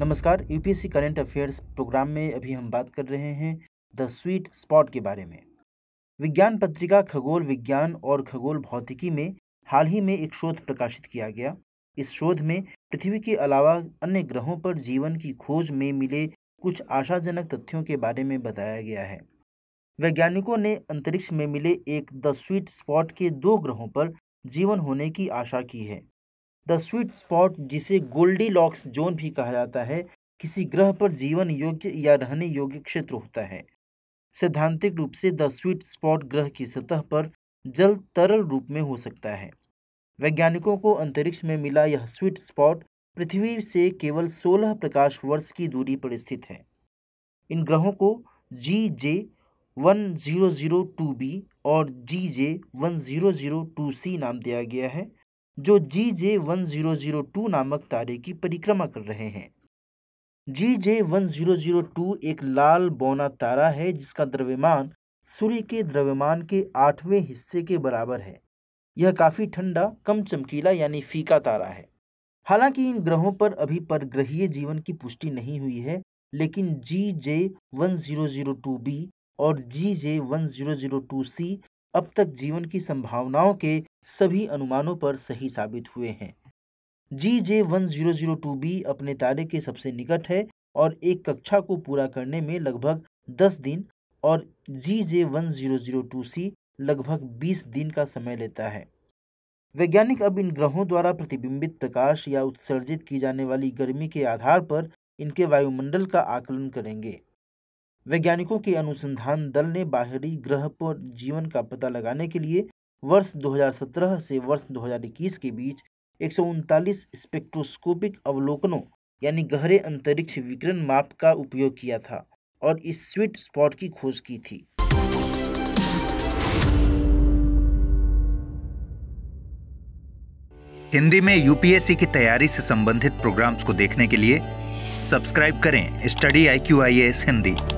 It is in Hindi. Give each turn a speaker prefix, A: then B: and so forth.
A: नमस्कार यूपीएससी करंट अफेयर्स प्रोग्राम में अभी हम बात कर रहे हैं द स्वीट स्पॉट के बारे में विज्ञान पत्रिका खगोल विज्ञान और खगोल भौतिकी में हाल ही में एक शोध प्रकाशित किया गया इस शोध में पृथ्वी के अलावा अन्य ग्रहों पर जीवन की खोज में मिले कुछ आशाजनक तथ्यों के बारे में बताया गया है वैज्ञानिकों ने अंतरिक्ष में मिले एक द स्वीट स्पॉट के दो ग्रहों पर जीवन होने की आशा की है द स्वीट स्पॉट जिसे गोल्डी लॉक्स जोन भी कहा जाता है किसी ग्रह पर जीवन योग्य या रहने योग्य क्षेत्र होता है सैद्धांतिक रूप से द स्वीट स्पॉट ग्रह की सतह पर जल तरल रूप में हो सकता है वैज्ञानिकों को अंतरिक्ष में मिला यह स्वीट स्पॉट पृथ्वी से केवल 16 प्रकाश वर्ष की दूरी पर स्थित है इन ग्रहों को G J one zero zero two B और G J one zero zero two C नाम दिया गया है जो G J one zero zero two नामक तारे की परिक्रमा कर रहे हैं G J one zero zero two एक लाल बौना तारा है जिसका द्रव्यमान सूर्य के द्रव्यमान के आठवें हिस्से के बराबर है यह काफ़ी ठंडा कम चमकीला यानी फीका तारा है हालांकि इन ग्रहों पर अभी परग्रहीय जीवन की पुष्टि नहीं हुई है लेकिन G J one zero zero two B और G J one zero zero two C अब तक जीवन की संभावनाओं के सभी अनुमानों पर सही साबित हुए हैं G J one zero zero two B अपने तारे के सबसे निकट है और एक कक्षा को पूरा करने में लगभग दस दिन और G J one zero zero two C लगभग बीस दिन का समय लेता है वैज्ञानिक अब इन ग्रहों द्वारा प्रतिबिंबित प्रकाश या उत्सर्जित की जाने वाली गर्मी के आधार पर इनके वायुमंडल का आकलन करेंगे वैज्ञानिकों के अनुसंधान दल ने बाहरी ग्रह पर जीवन का पता लगाने के लिए वर्ष 2017 से वर्ष 2021 के बीच एक स्पेक्ट्रोस्कोपिक अवलोकनों यानी गहरे अंतरिक्ष विकिरण माप का उपयोग किया था और इस स्वीट स्पॉट की खोज की थी हिंदी में यूपीएससी की तैयारी से संबंधित प्रोग्राम्स को देखने के लिए सब्सक्राइब करें study I Q I S Hindi